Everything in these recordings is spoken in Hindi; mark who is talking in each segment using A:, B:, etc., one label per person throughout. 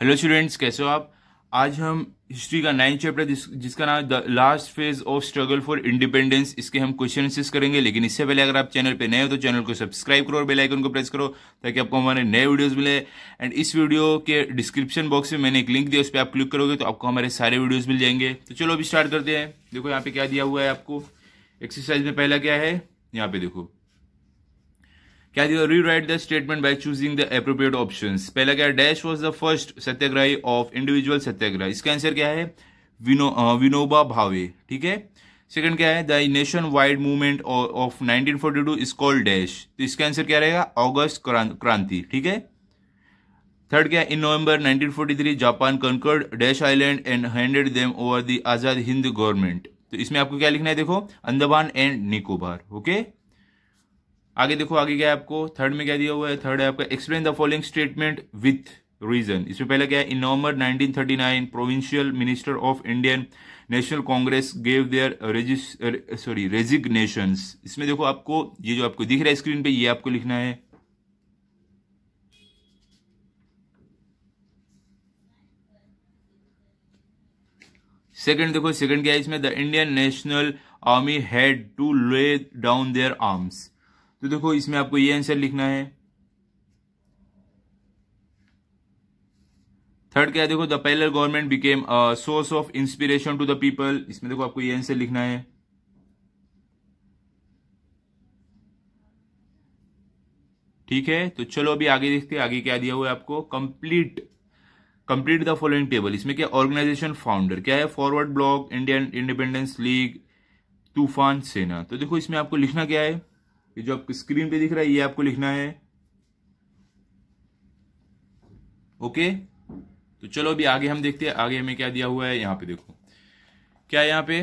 A: हेलो स्टूडेंट्स कैसे हो आप आज हम हिस्ट्री का नाइन्थ चैप्टर जिस, जिसका नाम the last phase of struggle for independence इसके हम क्वेश्चन करेंगे लेकिन इससे पहले अगर आप चैनल पे नए हो तो चैनल को सब्सक्राइब करो और बेल आइकन को प्रेस करो ताकि आपको हमारे नए वीडियोस मिले एंड इस वीडियो के डिस्क्रिप्शन बॉक्स में मैंने एक लिंक दिया उस पर आप क्लिक करोगे तो आपको हमारे सारे वीडियोज मिल जाएंगे तो चलो अभी स्टार्ट करते हैं देखो यहाँ पे क्या दिया हुआ है आपको एक्सरसाइज में पहला क्या है यहाँ पे देखो क्या दिया rewrite the statement by choosing the appropriate option पहला क्या dash was the first satyagraha of individual satyagraha इसका आंसर क्या है विनो विनोबा भावे ठीक है सेकंड क्या है the nationwide movement of 1942 is called dash तो इसका आंसर क्या रहेगा ऑगस्ट क्रांति ठीक है थर्ड क्या in November 1943 Japan conquered dash island and handed them over the Azad Hind government तो इसमें आपको क्या लिखना है देखो Andaman and Nicobar okay okay? आगे देखो आगे क्या है आपको थर्ड में क्या दिया हुआ है थर्ड है आपका explain the following statement with reason इसमें पहले क्या है in November 1939 provincial minister of Indian National Congress gave their sorry resignation इसमें देखो आपको ये जो आपको दिख रहा है स्क्रीन पे ये आपको लिखना है सेकंड देखो सेकंड क्या है इसमें the Indian National Army had to lay down their arms तो देखो इसमें आपको ये आंसर लिखना है थर्ड क्या है देखो the parallel government became source of inspiration to the people इसमें देखो आपको ये आंसर लिखना है ठीक है तो चलो अभी आगे देखते हैं आगे क्या दिया हुआ है आपको complete complete the following table इसमें क्या ऑर्गेनाइजेशन फाउंडर क्या है Forward Bloc Indian Independence League Toofan Sena तो देखो इसमें आपको लिखना क्या है ये जो आपकी स्क्रीन पे दिख रहा है ये आपको लिखना है ओके तो चलो अभी आगे हम देखते हैं आगे हमें क्या दिया हुआ है यहां पे देखो क्या यहां पे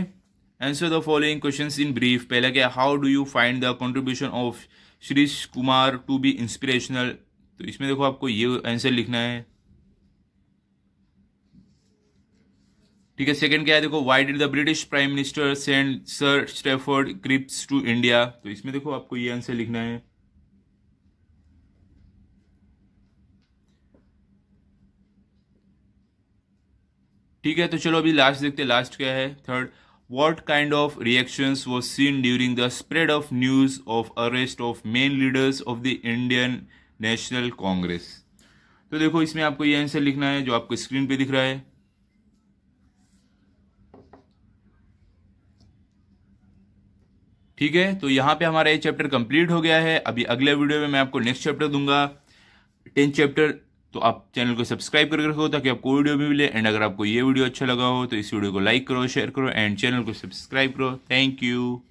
A: answer the following question in brief पहला क्या how do you find the contribution of Shirish Kumar to be inspirational तो इसमें देखो आपको ये आंसर लिखना है ठीक है सेकंड क्या है देखो why did the British prime minister send Sir Stafford Cripps to India तो इसमें देखो आपको ये आंसर लिखना है ठीक है तो चलो अभी लास्ट देखते हैं लास्ट क्या है third what kind of reactions was seen during the spread of news of arrest of main leaders of the Indian National Congress तो देखो इसमें आपको ये आंसर लिखना है जो आपको स्क्रीन पे दिख रहा है ठीक है तो यहाँ पे हमारा ये चैप्टर कंप्लीट हो गया है अभी अगले वीडियो में मैं आपको नेक्स्ट चैप्टर दूंगा टेंथ चैप्टर तो आप चैनल को सब्सक्राइब करके रखो ताकि आपको वीडियो भी मिले एंड अगर आपको ये वीडियो अच्छा लगा हो तो इस वीडियो को लाइक करो शेयर करो एंड चैनल को सब्सक्राइब करो थैंक यू